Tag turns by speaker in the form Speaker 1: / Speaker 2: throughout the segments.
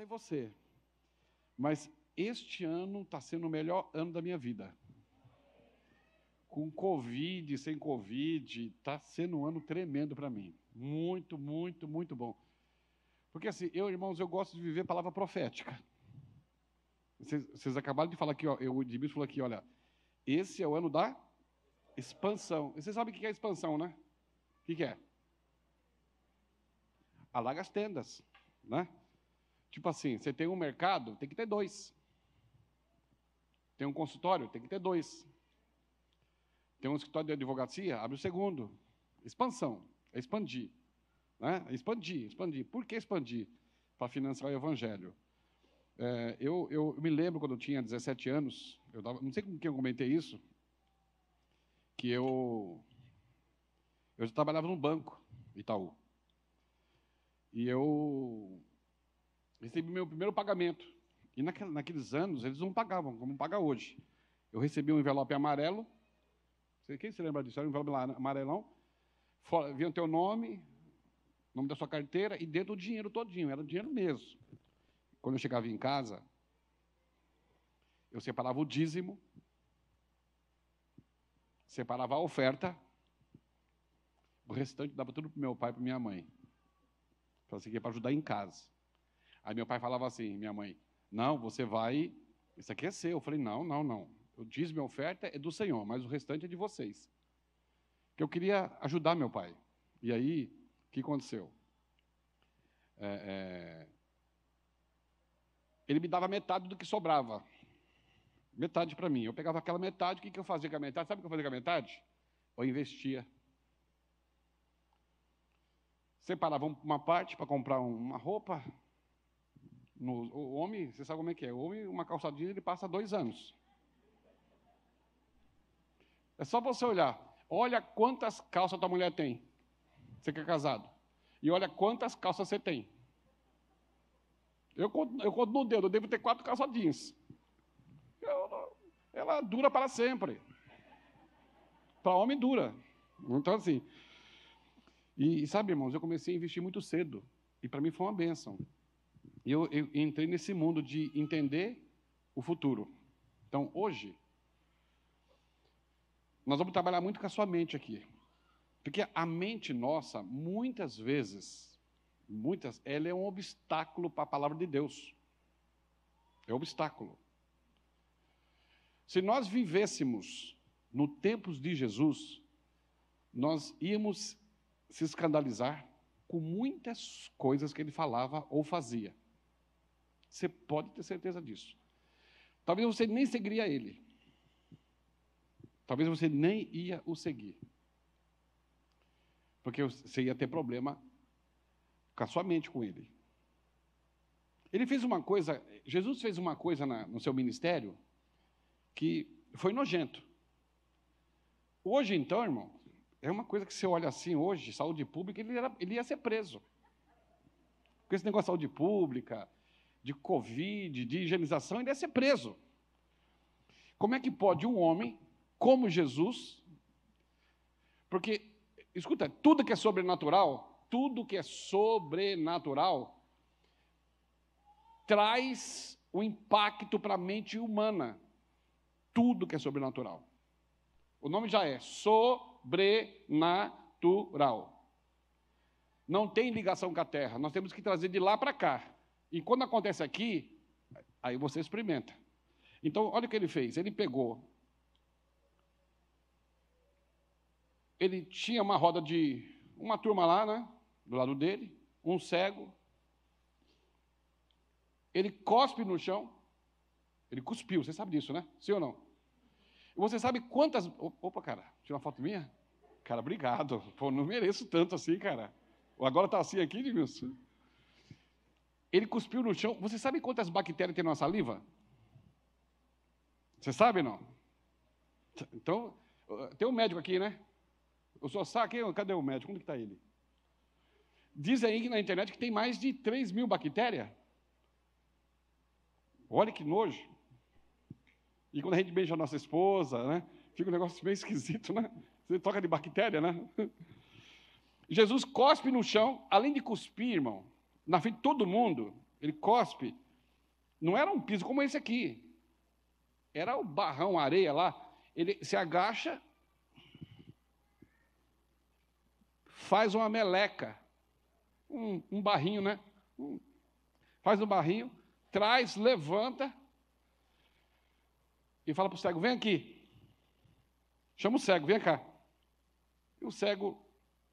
Speaker 1: sei você, mas este ano está sendo o melhor ano da minha vida. Com Covid, sem Covid, está sendo um ano tremendo para mim. Muito, muito, muito bom. Porque assim, eu, irmãos, eu gosto de viver palavra profética. Vocês, vocês acabaram de falar aqui, ó, eu, o Edmilson falou aqui, olha, esse é o ano da expansão. E vocês sabem o que é expansão, né? O que, que é? Alaga as tendas, né? Tipo assim, você tem um mercado, tem que ter dois. Tem um consultório, tem que ter dois. Tem um escritório de advocacia, abre o segundo. Expansão, é expandir. Né? É expandir, expandir. Por que expandir? Para financiar o evangelho. É, eu, eu, me lembro quando eu tinha 17 anos, eu não sei com quem eu comentei isso, que eu, eu trabalhava num banco, Itaú. E eu Recebi meu primeiro pagamento. E naqueles anos eles não pagavam, como paga hoje. Eu recebi um envelope amarelo. Quem se lembra disso? Era um envelope amarelão. Fora, vinha o teu nome, nome da sua carteira e dentro o dinheiro todinho. Era dinheiro mesmo. Quando eu chegava em casa, eu separava o dízimo, separava a oferta, o restante dava tudo para meu pai e para minha mãe. Falei assim, para ajudar em casa. Aí meu pai falava assim, minha mãe, não, você vai, isso aqui é seu. Eu falei, não, não, não. Eu disse, minha oferta é do Senhor, mas o restante é de vocês. Que eu queria ajudar meu pai. E aí, o que aconteceu? É, é... Ele me dava metade do que sobrava. Metade para mim. Eu pegava aquela metade, o que, que eu fazia com a metade? Sabe o que eu fazia com a metade? Eu investia separava uma parte para comprar uma roupa, no, o homem, você sabe como é que é? O homem, uma calçadinha, ele passa dois anos. É só você olhar. Olha quantas calças tua mulher tem. Você que é casado. E olha quantas calças você tem. Eu conto, eu conto no dedo, eu devo ter quatro calçadinhas. Eu, ela dura para sempre. Para homem dura. Então, assim. E, sabe, irmãos, eu comecei a investir muito cedo. E para mim foi uma bênção. E eu, eu entrei nesse mundo de entender o futuro. Então, hoje, nós vamos trabalhar muito com a sua mente aqui. Porque a mente nossa, muitas vezes, muitas, ela é um obstáculo para a palavra de Deus. É um obstáculo. Se nós vivêssemos no tempos de Jesus, nós íamos se escandalizar com muitas coisas que ele falava ou fazia. Você pode ter certeza disso. Talvez você nem seguiria ele. Talvez você nem ia o seguir. Porque você ia ter problema com a sua mente com ele. Ele fez uma coisa, Jesus fez uma coisa na, no seu ministério que foi nojento. Hoje, então, irmão, é uma coisa que você olha assim hoje, saúde pública, ele, era, ele ia ser preso. Porque esse negócio de saúde pública, de Covid, de higienização, ele ia é ser preso. Como é que pode um homem, como Jesus, porque, escuta, tudo que é sobrenatural, tudo que é sobrenatural, traz o um impacto para a mente humana. Tudo que é sobrenatural. O nome já é sobrenatural. Não tem ligação com a terra, nós temos que trazer de lá para cá. E quando acontece aqui, aí você experimenta. Então, olha o que ele fez. Ele pegou. Ele tinha uma roda de. Uma turma lá, né? Do lado dele. Um cego. Ele cospe no chão. Ele cuspiu. Você sabe disso, né? Sim ou não? você sabe quantas. Opa, cara. Tira uma foto minha? Cara, obrigado. Pô, não mereço tanto assim, cara. Agora tá assim aqui, Edmilson. Ele cuspiu no chão. Você sabe quantas bactérias tem na saliva? Você sabe não? Então, tem um médico aqui, né? Eu só saquei, cadê o médico? Onde está ele? Diz aí na internet que tem mais de 3 mil bactérias. Olha que nojo. E quando a gente beija a nossa esposa, né? Fica um negócio meio esquisito, né? Você toca de bactéria, né? Jesus cospe no chão, além de cuspir, irmão, na frente de todo mundo, ele cospe. Não era um piso como esse aqui. Era o barrão, a areia lá. Ele se agacha, faz uma meleca, um, um barrinho, né? Um, faz um barrinho, traz, levanta e fala para o cego: vem aqui. Chama o cego, vem cá. E o cego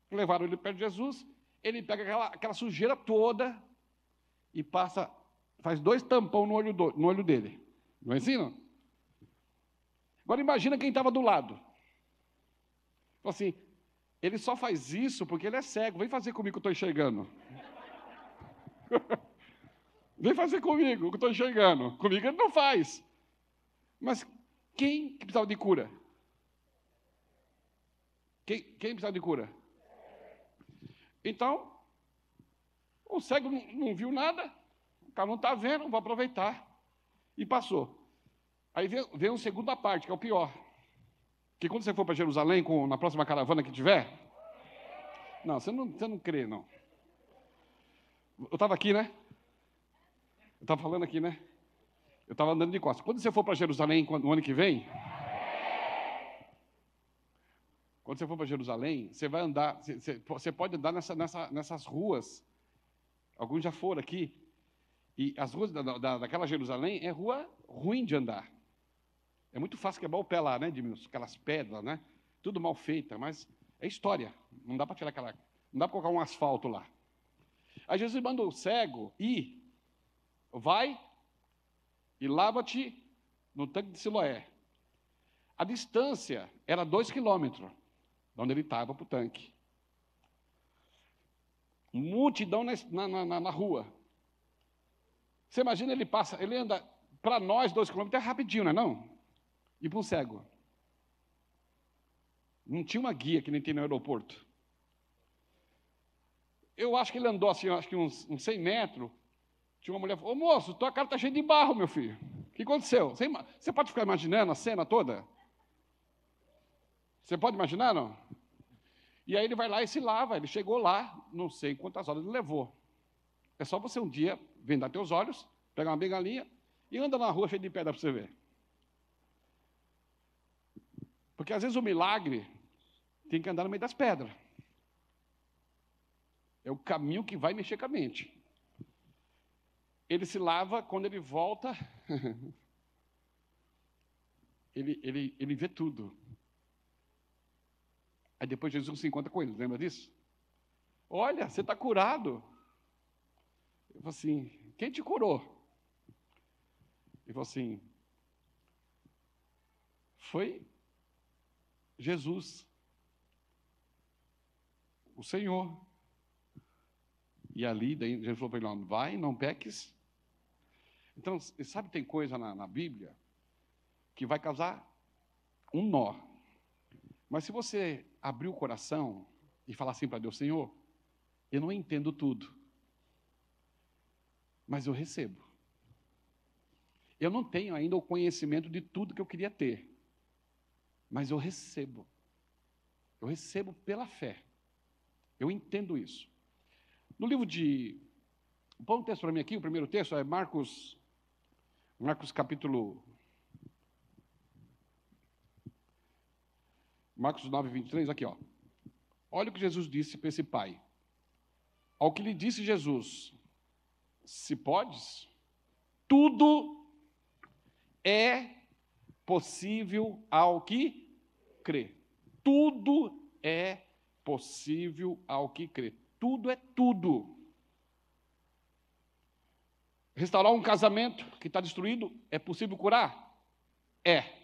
Speaker 1: levaram ele perto de Jesus ele pega aquela, aquela sujeira toda e passa, faz dois tampão no olho, do, no olho dele. Não é assim, não? Agora imagina quem estava do lado. assim, ele só faz isso porque ele é cego. Vem fazer comigo que eu estou enxergando. Vem fazer comigo que eu estou enxergando. Comigo ele não faz. Mas quem precisava de cura? Quem, quem precisava de cura? Então, o cego não viu nada, o cara não está vendo, vou aproveitar. E passou. Aí vem, vem segunda parte, que é o pior. Que quando você for para Jerusalém, com, na próxima caravana que tiver. Não, você não, você não crê, não. Eu estava aqui, né? Eu estava falando aqui, né? Eu estava andando de costas. Quando você for para Jerusalém no ano que vem, quando você for para Jerusalém, você vai andar, você, você pode andar nessa, nessa, nessas ruas. Alguns já foram aqui. E as ruas da, da, daquela Jerusalém é rua ruim de andar. É muito fácil quebrar o pé lá, né, Edmilson? Aquelas pedras, né? Tudo mal feita, mas é história. Não dá para tirar aquela. Não dá para colocar um asfalto lá. Aí Jesus manda o cego ir. Vai e lava-te no tanque de Siloé. A distância era dois quilômetros de onde ele estava para o tanque. Multidão na, na, na, na rua. Você imagina ele passa, ele anda, para nós dois quilômetros é rapidinho, não é não? E para um cego. Não tinha uma guia que nem tem no aeroporto. Eu acho que ele andou assim, acho que uns, uns 100 metros. Tinha uma mulher falou: Ô moço, tua cara tá cheia de barro, meu filho. O que aconteceu? Você, você pode ficar imaginando a cena toda? Você pode imaginar, não? E aí ele vai lá e se lava. Ele chegou lá, não sei quantas horas ele levou. É só você um dia vendar teus olhos, pegar uma bengalinha e anda na rua cheia de pedra para você ver. Porque às vezes o milagre tem que andar no meio das pedras. É o caminho que vai mexer com a mente. Ele se lava, quando ele volta, ele, ele, ele vê tudo. Aí depois Jesus se encontra com ele, lembra disso? Olha, você está curado. Eu falo assim, quem te curou? Ele falou assim, foi Jesus, o Senhor. E ali, daí, Jesus falou para ele, vai, não peques. Então, sabe, tem coisa na, na Bíblia que vai causar um nó. Mas se você abrir o coração e falar assim para Deus: Senhor, eu não entendo tudo, mas eu recebo. Eu não tenho ainda o conhecimento de tudo que eu queria ter, mas eu recebo. Eu recebo pela fé. Eu entendo isso. No livro de. Põe um texto para mim aqui, o primeiro texto é Marcos, Marcos capítulo Marcos 9, 23, aqui, ó. Olha o que Jesus disse para esse pai. Ao que lhe disse Jesus: Se podes, tudo é possível ao que crê. Tudo é possível ao que crê. Tudo é tudo. Restaurar um casamento que está destruído é possível curar? É.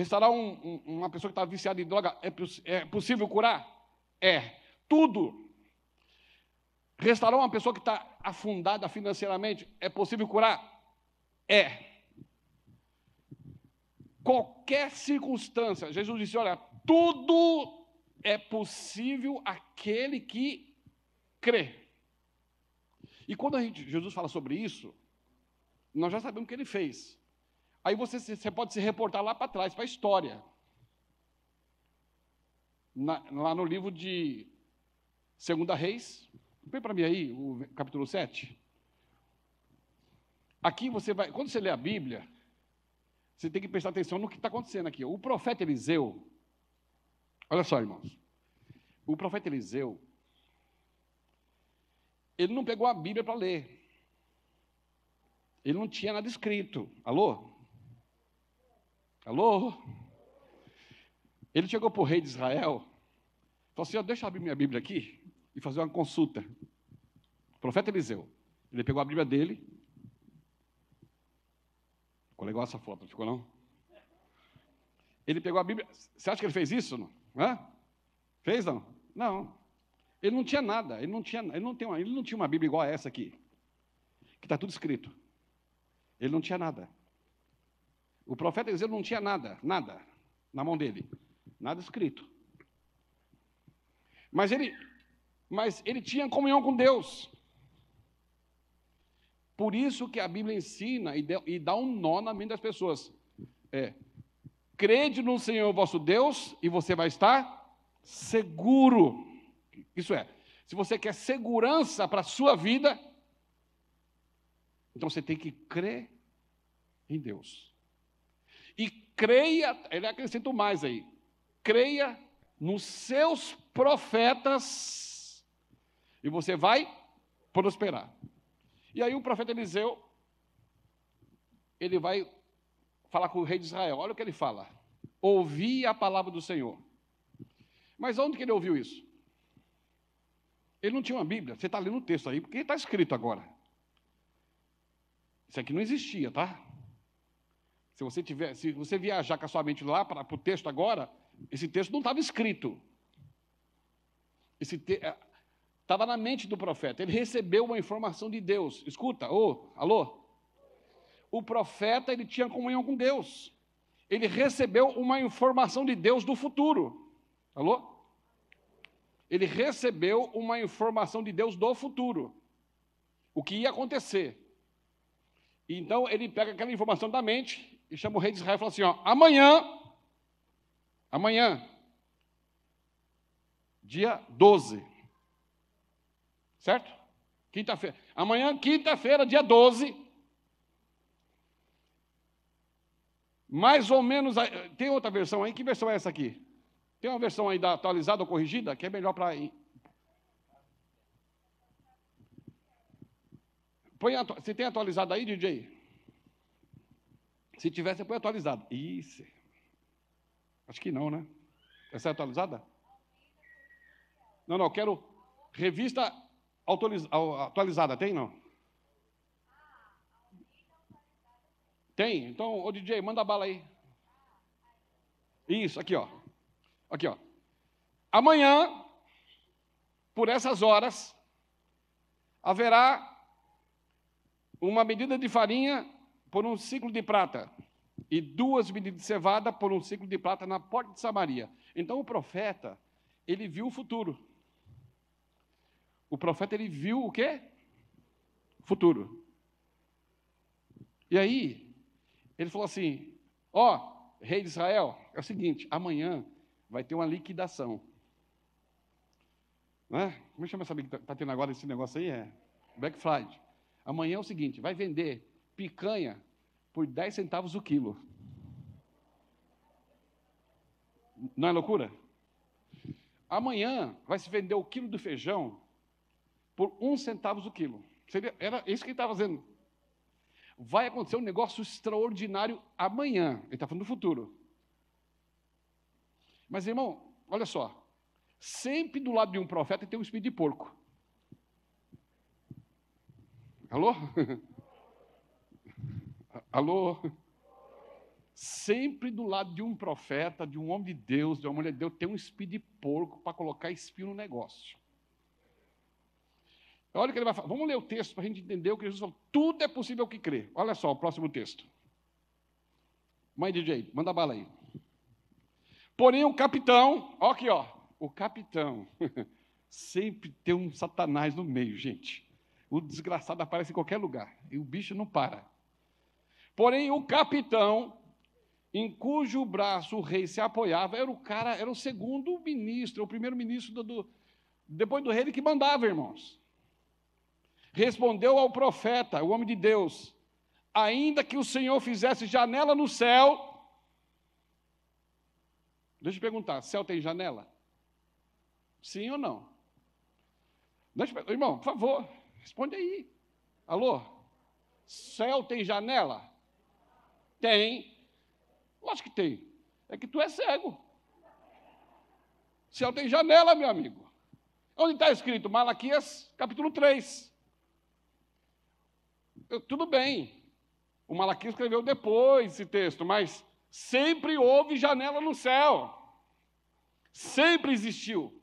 Speaker 1: Restaurar um, um, uma pessoa que está viciada em droga é, é possível curar? É. Tudo. Restaurar uma pessoa que está afundada financeiramente é possível curar? É. Qualquer circunstância, Jesus disse: olha, tudo é possível aquele que crê. E quando gente, Jesus fala sobre isso, nós já sabemos o que ele fez. Aí você, você pode se reportar lá para trás, para a história. Na, lá no livro de Segunda Reis, Vem para mim aí o capítulo 7. Aqui você vai, quando você lê a Bíblia, você tem que prestar atenção no que está acontecendo aqui. O profeta Eliseu, olha só, irmãos. O profeta Eliseu, ele não pegou a Bíblia para ler. Ele não tinha nada escrito. Alô? Alô? Ele chegou para o rei de Israel, falou assim: ó, deixa eu abrir minha Bíblia aqui e fazer uma consulta. O profeta Eliseu. Ele pegou a Bíblia dele. Ficou legal essa foto, não ficou não? Ele pegou a Bíblia. Você acha que ele fez isso? Não? Hã? Fez não? Não. Ele não tinha nada, ele não tinha, ele não, tem uma, ele não tinha uma Bíblia igual a essa aqui, que está tudo escrito. Ele não tinha nada. O profeta Eliseu não tinha nada, nada na mão dele, nada escrito. Mas ele, mas ele tinha comunhão com Deus. Por isso que a Bíblia ensina e, de, e dá um nó na mente das pessoas. É, crede no Senhor vosso Deus e você vai estar seguro. Isso é, se você quer segurança para a sua vida, então você tem que crer em Deus e creia, ele acrescenta mais aí, creia nos seus profetas e você vai prosperar. E aí o profeta Eliseu, ele vai falar com o rei de Israel, olha o que ele fala, ouvi a palavra do Senhor. Mas onde que ele ouviu isso? Ele não tinha uma Bíblia, você está lendo o texto aí, porque está escrito agora. Isso aqui não existia, tá? Se você, tiver, se você viajar com a sua mente lá para o texto agora, esse texto não estava escrito. Esse te, Estava eh, na mente do profeta. Ele recebeu uma informação de Deus. Escuta, ô, oh, alô? O profeta, ele tinha comunhão com Deus. Ele recebeu uma informação de Deus do futuro. Alô? Ele recebeu uma informação de Deus do futuro. O que ia acontecer. Então, ele pega aquela informação da mente e chama o rei de Israel e fala assim: ó, amanhã, amanhã, dia 12, certo? Quinta-feira. Amanhã, quinta-feira, dia 12. Mais ou menos. Tem outra versão aí? Que versão é essa aqui? Tem uma versão aí da atualizada ou corrigida que é melhor para. Põe, você tem atualizada aí, DJ? Se tivesse foi atualizado. Isso. Acho que não, né? Essa é atualizada? Não, não, quero revista atualizada. Tem, não? Tem? Então, ô DJ, manda a bala aí. Isso, aqui, ó. Aqui, ó. Amanhã, por essas horas, haverá uma medida de farinha por um ciclo de prata e duas medidas de cevada por um ciclo de prata na porta de Samaria. Então o profeta, ele viu o futuro. O profeta, ele viu o quê? Futuro. E aí, ele falou assim: Ó, oh, rei de Israel, é o seguinte, amanhã vai ter uma liquidação. Né? Como é chama essa que está tendo agora esse negócio aí? É Black Friday. Amanhã é o seguinte: vai vender picanha por 10 centavos o quilo. Não é loucura? Amanhã vai se vender o quilo do feijão por um centavo o quilo. Seria, era isso que ele estava fazendo. Vai acontecer um negócio extraordinário amanhã. Ele está falando do futuro. Mas, irmão, olha só. Sempre do lado de um profeta tem um espírito de porco. Alô? Alô? Sempre do lado de um profeta, de um homem de Deus, de uma mulher de Deus, tem um espírito de porco para colocar espinho no negócio. Olha o que ele vai falar. Vamos ler o texto para a gente entender o que Jesus falou. Tudo é possível que crê. Olha só o próximo texto. Mãe DJ, manda bala aí. Porém, o capitão, ó aqui, ó. O capitão sempre tem um satanás no meio, gente. O desgraçado aparece em qualquer lugar. E o bicho não para. Porém, o capitão, em cujo braço o rei se apoiava, era o cara, era o segundo ministro, o primeiro ministro do, do depois do rei ele que mandava, irmãos. Respondeu ao profeta, o homem de Deus: ainda que o Senhor fizesse janela no céu. Deixa eu perguntar, céu tem janela? Sim ou não? Irmão, por favor, responde aí. Alô? Céu tem janela? Tem. Lógico que tem. É que tu é cego. Céu tem janela, meu amigo. Onde está escrito? Malaquias, capítulo 3. Eu, tudo bem. O Malaquias escreveu depois esse texto, mas sempre houve janela no céu. Sempre existiu.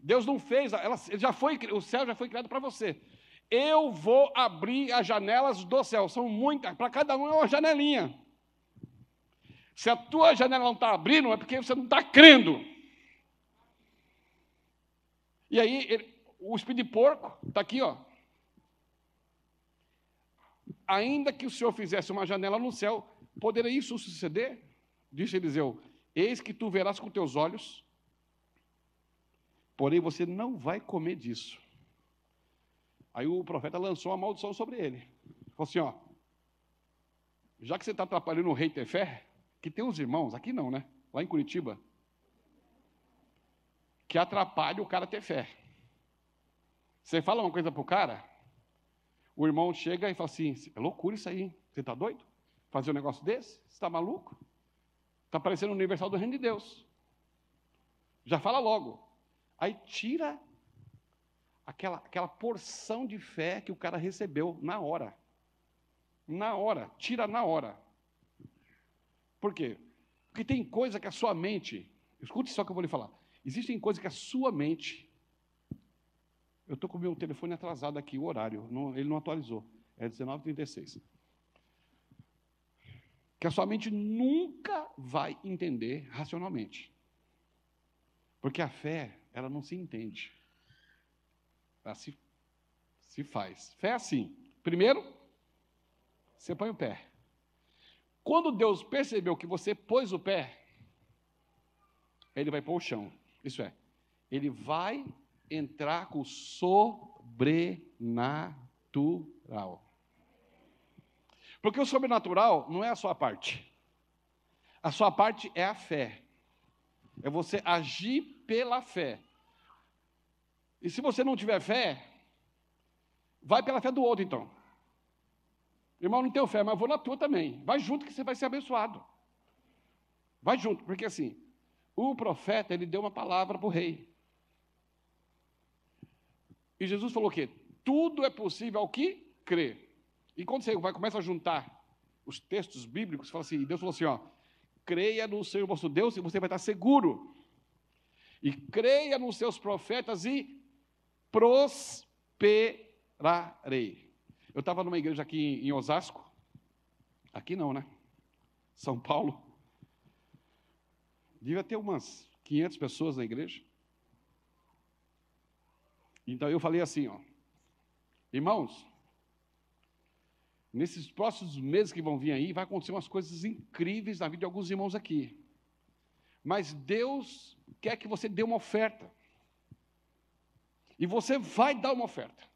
Speaker 1: Deus não fez, ela, já foi, o céu já foi criado para você. Eu vou abrir as janelas do céu. São muitas, para cada um é uma janelinha. Se a tua janela não está abrindo, é porque você não está crendo. E aí, ele, o espírito de porco está aqui, ó. Ainda que o Senhor fizesse uma janela no céu, poderia isso suceder? Disse Eliseu: Eis que tu verás com teus olhos, porém você não vai comer disso. Aí o profeta lançou uma maldição sobre ele. Falou assim: ó, já que você está atrapalhando o rei ter fé, que tem uns irmãos, aqui não, né? Lá em Curitiba, que atrapalha o cara ter fé. Você fala uma coisa para o cara, o irmão chega e fala assim: é loucura isso aí, hein? você está doido? Fazer um negócio desse? Você está maluco? Está parecendo o universal do reino de Deus. Já fala logo. Aí tira aquela, aquela porção de fé que o cara recebeu na hora. Na hora, tira na hora. Por quê? Porque tem coisa que a sua mente, escute só o que eu vou lhe falar, existem coisas que a sua mente, eu estou com o meu telefone atrasado aqui, o horário, não, ele não atualizou, é 19h36. Que a sua mente nunca vai entender racionalmente. Porque a fé, ela não se entende. Ela se, se faz. Fé é assim. Primeiro, você põe o pé. Quando Deus percebeu que você pôs o pé, ele vai pôr o chão. Isso é, ele vai entrar com o sobrenatural. Porque o sobrenatural não é a sua parte. A sua parte é a fé. É você agir pela fé. E se você não tiver fé, vai pela fé do outro então. Irmão, não tenho fé, mas vou na tua também. Vai junto que você vai ser abençoado. Vai junto, porque assim, o profeta, ele deu uma palavra para o rei. E Jesus falou o quê? Tudo é possível ao que crê. E quando você vai, começa a juntar os textos bíblicos, fala assim, Deus falou assim, ó, creia no Senhor vosso Deus e você vai estar seguro. E creia nos seus profetas e prosperarei. Eu estava numa igreja aqui em Osasco, aqui não, né? São Paulo. Devia ter umas 500 pessoas na igreja. Então eu falei assim, ó, irmãos, nesses próximos meses que vão vir aí, vai acontecer umas coisas incríveis na vida de alguns irmãos aqui. Mas Deus quer que você dê uma oferta. E você vai dar uma oferta.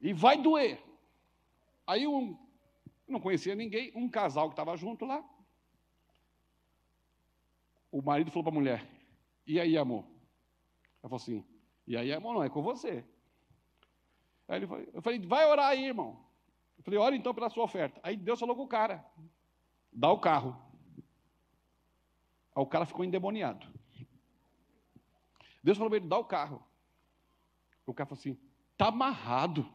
Speaker 1: E vai doer. Aí um, não conhecia ninguém, um casal que estava junto lá. O marido falou para a mulher: E aí, amor? Ela falou assim: E aí, amor, não é com você. Aí ele falou, eu falei: Vai orar aí, irmão. Eu falei: Ora então pela sua oferta. Aí Deus falou com o cara: Dá o carro. Aí o cara ficou endemoniado. Deus falou para ele: Dá o carro. O cara falou assim: Está amarrado.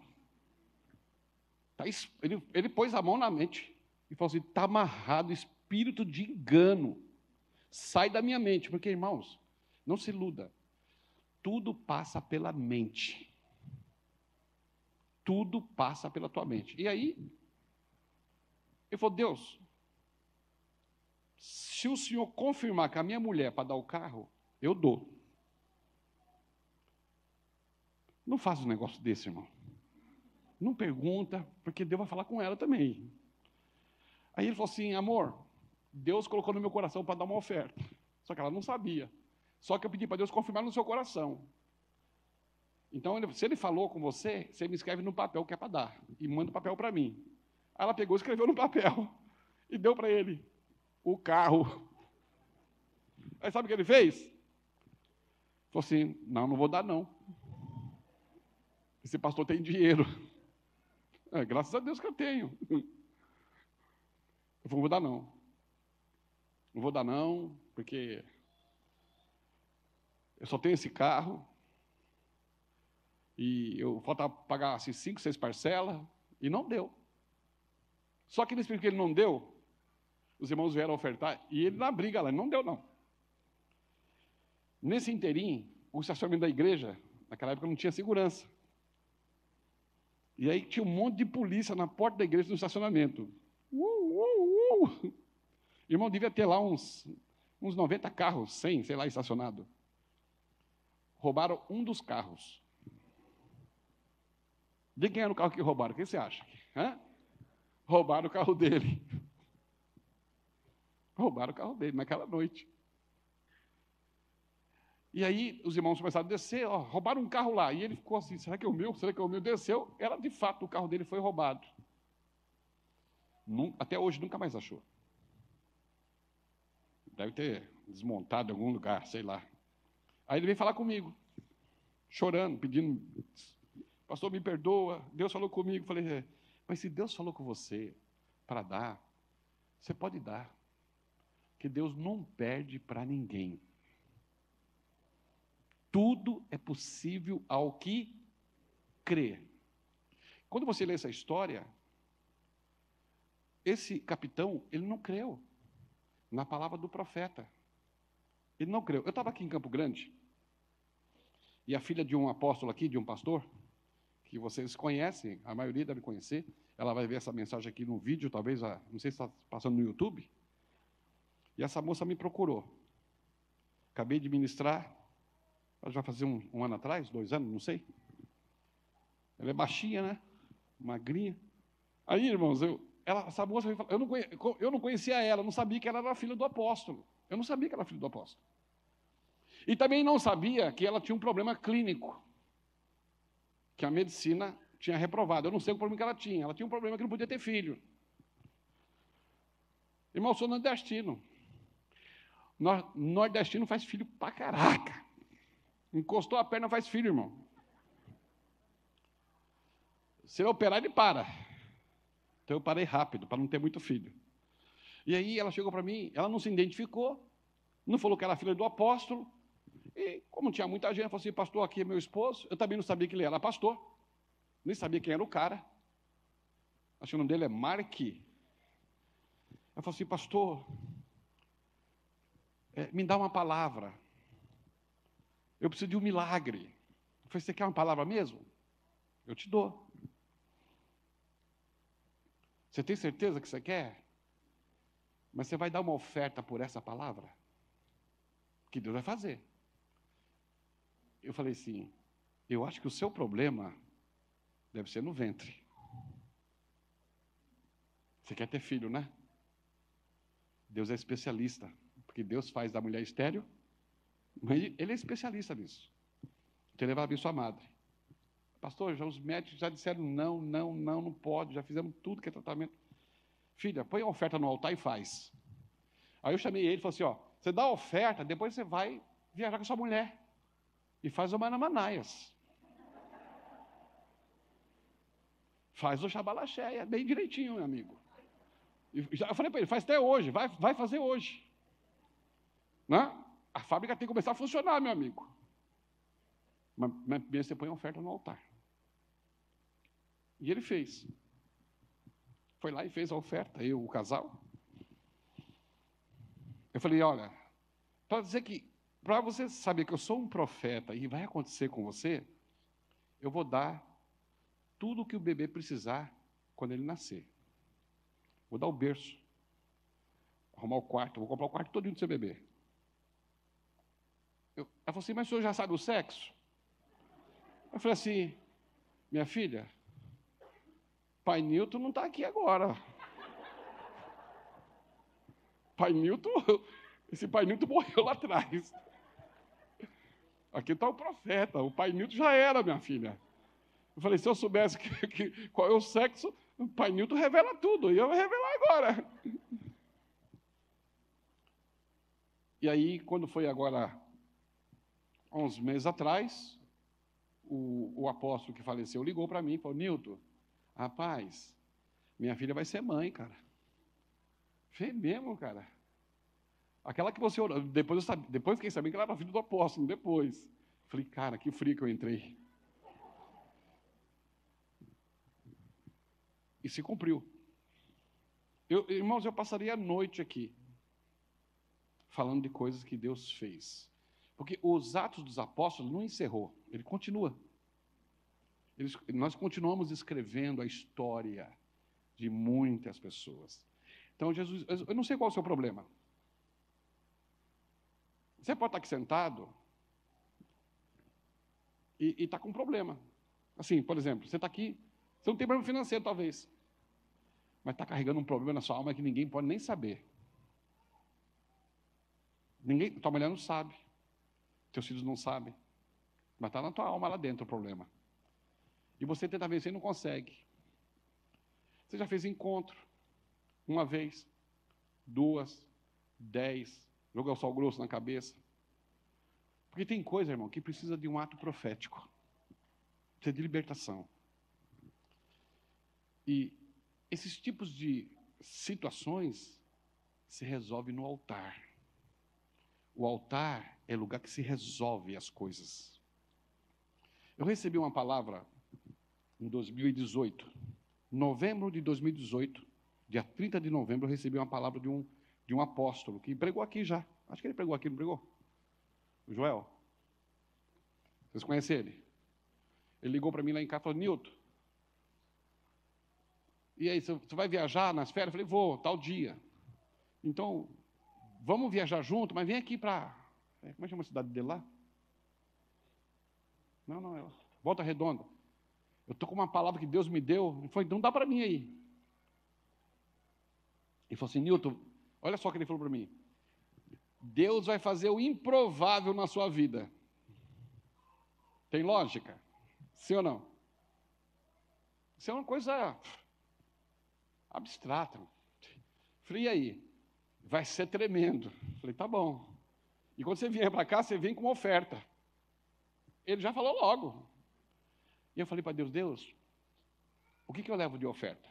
Speaker 1: Tá, ele, ele pôs a mão na mente e falou assim: está amarrado, espírito de engano. Sai da minha mente, porque, irmãos, não se iluda. Tudo passa pela mente. Tudo passa pela tua mente. E aí, ele falou: Deus, se o senhor confirmar que a minha mulher é para dar o carro, eu dou. Não faz um negócio desse, irmão. Não pergunta, porque Deus vai falar com ela também. Aí ele falou assim: amor, Deus colocou no meu coração para dar uma oferta. Só que ela não sabia. Só que eu pedi para Deus confirmar no seu coração. Então, ele, se ele falou com você, você me escreve no papel que é para dar. E manda o papel para mim. Aí ela pegou, escreveu no papel. E deu para ele o carro. Aí sabe o que ele fez? Falou assim: não, não vou dar, não. Esse pastor tem dinheiro. É, graças a Deus que eu tenho. Eu falei, não vou dar não. Não vou dar não, porque eu só tenho esse carro. E eu faltava pagar assim, cinco, seis parcelas, e não deu. Só que nesse período que ele não deu, os irmãos vieram ofertar, e ele na briga lá, não deu não. Nesse inteirinho, o estacionamento da igreja, naquela época não tinha segurança. E aí tinha um monte de polícia na porta da igreja no estacionamento. Uh, uh, uh. Irmão, devia ter lá uns, uns 90 carros, 100, sei lá, estacionado. Roubaram um dos carros. De quem era o carro que roubaram? O que você acha? Hã? Roubaram o carro dele. Roubaram o carro dele naquela noite. E aí os irmãos começaram a descer, ó, roubaram um carro lá. E ele ficou assim: será que é o meu? Será que é o meu? Desceu. Era de fato, o carro dele foi roubado. até hoje nunca mais achou. Deve ter desmontado em algum lugar, sei lá. Aí ele veio falar comigo, chorando, pedindo: Pastor, me perdoa. Deus falou comigo. Falei: é, Mas se Deus falou com você para dar, você pode dar. Que Deus não perde para ninguém. Tudo é possível ao que crê. Quando você lê essa história, esse capitão, ele não creu na palavra do profeta. Ele não creu. Eu estava aqui em Campo Grande, e a filha de um apóstolo aqui, de um pastor, que vocês conhecem, a maioria deve conhecer, ela vai ver essa mensagem aqui no vídeo, talvez, ah, não sei se está passando no YouTube. E essa moça me procurou. Acabei de ministrar, já fazia um, um, ano atrás, dois anos, não sei. Ela é baixinha, né? Magrinha. Aí, irmãos, eu, ela, essa moça me falou, eu não, conhe, eu não conhecia ela, não sabia que ela era filha do apóstolo. Eu não sabia que ela era filha do apóstolo. E também não sabia que ela tinha um problema clínico, que a medicina tinha reprovado. Eu não sei o problema que ela tinha. Ela tinha um problema que não podia ter filho. Irmão, eu sou nordestino. Nordestino faz filho pra caraca. Encostou a perna, faz filho, irmão. Se ele operar, ele para. Então eu parei rápido, para não ter muito filho. E aí ela chegou para mim, ela não se identificou, não falou que era filha do apóstolo. E como tinha muita gente, ela falou assim: Pastor, aqui é meu esposo. Eu também não sabia que ele era pastor, nem sabia quem era o cara. Acho que o nome dele é Mark. Ela falou assim: Pastor, é, me dá uma palavra. Eu preciso de um milagre. Eu falei, você quer uma palavra mesmo? Eu te dou. Você tem certeza que você quer? Mas você vai dar uma oferta por essa palavra? Que Deus vai fazer. Eu falei assim: eu acho que o seu problema deve ser no ventre. Você quer ter filho, né? Deus é especialista, porque Deus faz da mulher estéreo mas ele é especialista nisso. Tem levado isso à madre. Pastor, já os médicos já disseram não, não, não, não pode, já fizemos tudo que é tratamento. Filha, põe a oferta no altar e faz. Aí eu chamei ele e falei assim: ó, você dá a oferta, depois você vai viajar com sua mulher. E faz o Manamanaias. Faz o Xabalaxéia, é bem direitinho, meu amigo. E já, eu falei para ele: faz até hoje, vai, vai fazer hoje. Né? A fábrica tem que começar a funcionar, meu amigo. Mas, mas você põe a oferta no altar. E ele fez. Foi lá e fez a oferta, eu, o casal. Eu falei: olha, para dizer que, para você saber que eu sou um profeta e vai acontecer com você, eu vou dar tudo o que o bebê precisar quando ele nascer. Vou dar o berço, arrumar o quarto, vou comprar o quarto todo todinho do seu bebê. Eu, ela falou assim, mas o senhor já sabe o sexo? Eu falei assim, minha filha, pai Newton não está aqui agora. Pai Newton, esse pai Newton morreu lá atrás. Aqui está o profeta, o pai Newton já era, minha filha. Eu falei, se eu soubesse que, que, qual é o sexo, o pai Newton revela tudo, e eu vou revelar agora. E aí, quando foi agora há uns meses atrás, o, o apóstolo que faleceu ligou para mim e falou: Nilton, rapaz, minha filha vai ser mãe, cara. Falei é mesmo, cara. Aquela que você orou. Depois, eu sabia, depois fiquei sabendo que ela era filha do apóstolo, depois. Falei, cara, que frio que eu entrei. E se cumpriu. Eu, irmãos, eu passaria a noite aqui falando de coisas que Deus fez. Porque os Atos dos Apóstolos não encerrou, ele continua. Eles, nós continuamos escrevendo a história de muitas pessoas. Então, Jesus, eu não sei qual é o seu problema. Você pode estar aqui sentado e, está com um problema. Assim, por exemplo, você está aqui, você não tem problema financeiro, talvez, mas está carregando um problema na sua alma que ninguém pode nem saber. Ninguém, tua mulher não sabe. Teus filhos não sabem. Mas está na tua alma lá dentro o problema. E você tenta vencer e não consegue. Você já fez encontro. Uma vez, duas, dez. Jogar o sol grosso na cabeça. Porque tem coisa, irmão, que precisa de um ato profético. Precisa de libertação. E esses tipos de situações se resolve no altar. O altar é lugar que se resolve as coisas. Eu recebi uma palavra em 2018, novembro de 2018, dia 30 de novembro, eu recebi uma palavra de um, de um apóstolo que pregou aqui já. Acho que ele pregou aqui, não pregou? O Joel. Vocês conhecem ele? Ele ligou para mim lá em casa e falou: Nilton, e aí, você vai viajar nas férias? Eu falei: vou, tal dia. Então, vamos viajar junto, mas vem aqui para. É, como é que chama a cidade dele lá? Não, não, é Volta Redonda. Eu estou com uma palavra que Deus me deu. Ele falou, então dá para mim aí. Ele falou assim, Newton, olha só o que ele falou para mim. Deus vai fazer o improvável na sua vida. Tem lógica? Sim ou não? Isso é uma coisa abstrata. Fria aí vai ser tremendo. Falei, tá bom. E quando você vier para cá, você vem com uma oferta. Ele já falou logo. E eu falei para Deus, Deus, o que, que eu levo de oferta?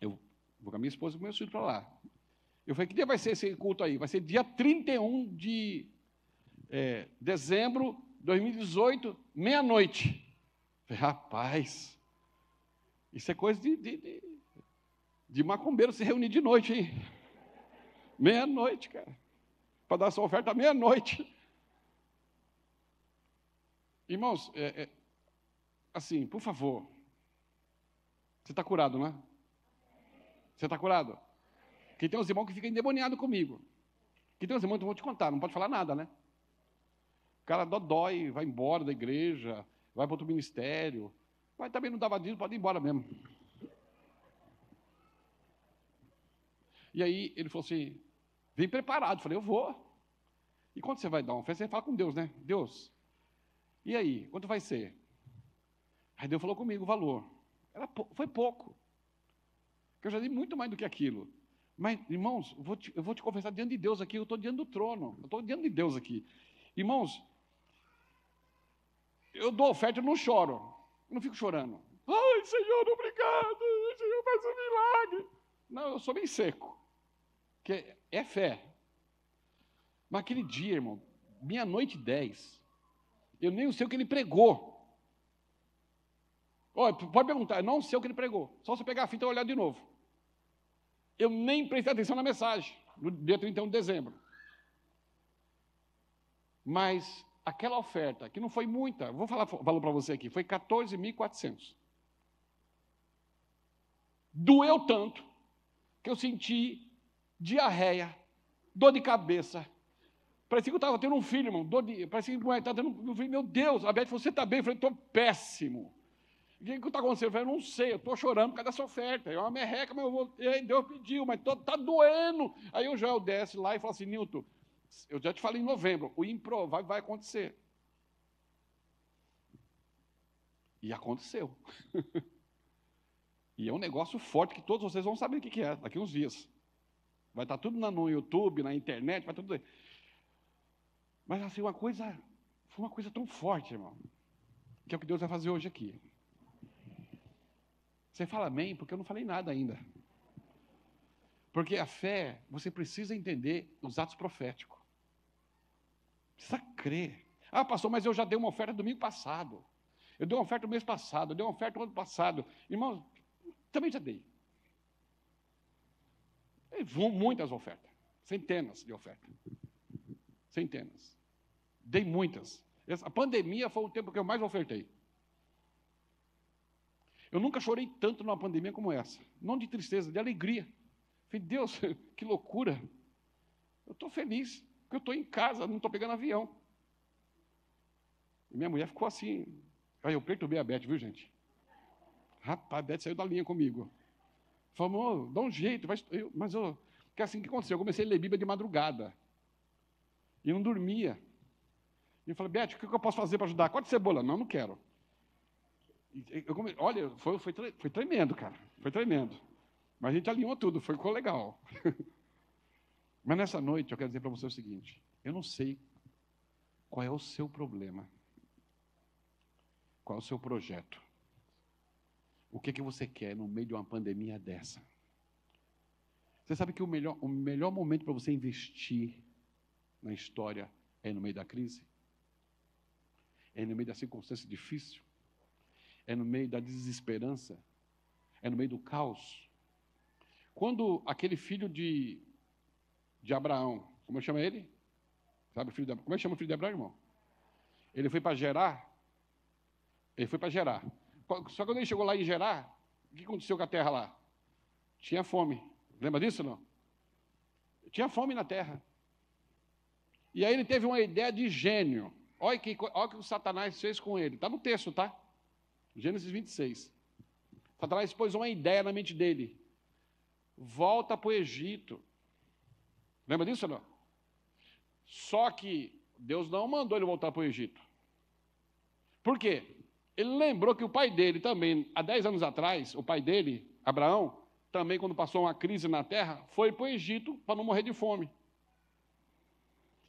Speaker 1: Eu vou com a minha esposa e com meu filho para lá. Eu falei, que dia vai ser esse culto aí? Vai ser dia 31 de é, dezembro de 2018, meia-noite. falei Rapaz, isso é coisa de, de, de, de macumbeiro se reunir de noite, hein? Meia-noite, cara. Para dar sua oferta meia-noite. Irmãos, é, é, assim, por favor. Você está curado, né? Você está curado? Que tem uns irmãos que ficam endemoniados comigo. Que tem uns irmãos que vão te contar, não pode falar nada, né? O cara dói, vai embora da igreja, vai para outro ministério. Mas também não dava dinheiro, pode ir embora mesmo. E aí ele falou assim: Vem preparado. Falei, eu vou. E quando você vai dar uma oferta, você fala com Deus, né? Deus, e aí, quanto vai ser? Aí Deus falou comigo o valor. Era, foi pouco. Porque eu já dei muito mais do que aquilo. Mas, irmãos, eu vou te, eu vou te confessar diante de Deus aqui, eu estou diante do trono. Eu estou diante de Deus aqui. Irmãos, eu dou oferta, e não choro. Eu não fico chorando. Ai, Senhor, obrigado. Senhor, faz um milagre. Não, eu sou bem seco. Que é fé. Mas aquele dia, irmão, meia-noite e dez, eu nem sei o que ele pregou. pode perguntar, eu não sei o que ele pregou. Só se eu pegar a fita e olhar de novo. Eu nem prestei atenção na mensagem, no dia 31 de dezembro. Mas aquela oferta, que não foi muita, vou falar valor para você aqui, foi 14.400. Doeu tanto que eu senti diarreia, dor de cabeça. Parecia que eu estava tendo um filho, irmão. Dor de, parecia que eu estava tendo um filho. Meu Deus, a Beth falou, você está bem? Eu falei, estou péssimo. O que está acontecendo? Eu falei, não sei, eu estou chorando por causa dessa oferta. É uma merreca, mas eu vou... Deus pediu, mas está doendo. Aí o Joel desce lá e fala assim, Nilton, eu já te falei em novembro, o improvável vai acontecer. E aconteceu. e é um negócio forte que todos vocês vão saber o que é daqui a uns dias. Vai estar tá tudo no YouTube, na internet, vai tá tudo. Mas assim, uma coisa, foi uma coisa tão forte, irmão, que é o que Deus vai fazer hoje aqui. Você fala amém, porque eu não falei nada ainda. Porque a fé, você precisa entender os atos proféticos. Precisa crer. Ah, pastor, mas eu já dei uma oferta domingo passado. Eu dei uma oferta no mês passado, eu dei uma oferta no ano passado. Irmãos, também já dei muitas ofertas, centenas de ofertas. Centenas. Dei muitas. a pandemia foi o tempo que eu mais ofertei. Eu nunca chorei tanto numa pandemia como essa. Não de tristeza, de alegria. Falei, Deus, que loucura. Eu estou feliz, porque eu estou em casa, não estou pegando avião. E minha mulher ficou assim. Aí eu perturbei a Beth, viu, gente? Rapaz, a Beth saiu da linha comigo. Falou, dá um jeito, vai eu, Mas eu, que é assim que aconteceu, eu comecei a ler Bíblia de madrugada. E não dormia. E eu falei, Beth, o que eu posso fazer para ajudar? corte cebola. Não, não quero. Come... olha, foi, foi, foi tremendo, cara. Foi tremendo. Mas a gente alinhou tudo, foi, ficou legal. Mas nessa noite eu quero dizer para você o seguinte: eu não sei qual é o seu problema, qual é o seu projeto. O que, é que você quer no meio de uma pandemia dessa? Você sabe que o melhor, o melhor momento para você investir na história é no meio da crise? É no meio da circunstância difícil? É no meio da desesperança? É no meio do caos? Quando aquele filho de, de Abraão, como eu chamo ele? Sabe, filho de, como é que chama o filho de Abraão, irmão? Ele foi para Gerar. Ele foi para Gerar. Só quando ele chegou lá em Gerar, o que aconteceu com a terra lá? Tinha fome. Lembra disso não? Tinha fome na terra. E aí ele teve uma ideia de gênio. Olha, que, olha o que o Satanás fez com ele. Está no texto, tá? Gênesis 26. Satanás pôs uma ideia na mente dele. Volta para o Egito. Lembra disso não? Só que Deus não mandou ele voltar para o Egito. Por quê? Ele lembrou que o pai dele também, há 10 anos atrás, o pai dele, Abraão, também quando passou uma crise na terra, foi para o Egito para não morrer de fome.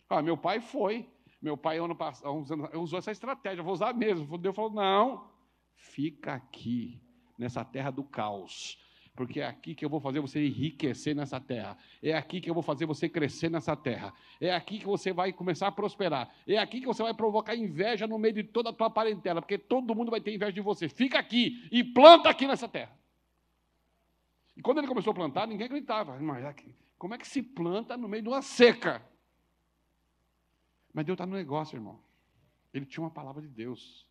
Speaker 1: Ah, meu pai foi. Meu pai, ano passado, usou essa estratégia, vou usar mesmo. Deus falou: não, fica aqui, nessa terra do caos porque é aqui que eu vou fazer você enriquecer nessa terra, é aqui que eu vou fazer você crescer nessa terra, é aqui que você vai começar a prosperar, é aqui que você vai provocar inveja no meio de toda a tua parentela, porque todo mundo vai ter inveja de você. Fica aqui e planta aqui nessa terra. E quando ele começou a plantar, ninguém acreditava. Mas é como é que se planta no meio de uma seca? Mas Deus está no negócio, irmão. Ele tinha uma palavra de Deus.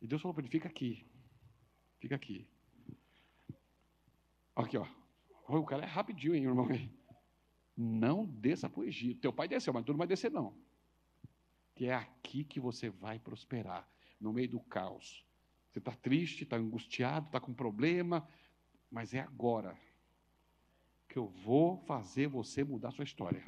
Speaker 1: E Deus falou para ele: fica aqui, fica aqui. Aqui, ó. O cara é rapidinho, hein, irmão? Não desça para o Egito. Teu pai desceu, mas tu não vai descer, não. Que é aqui que você vai prosperar, no meio do caos. Você está triste, está angustiado, está com problema, mas é agora que eu vou fazer você mudar sua história.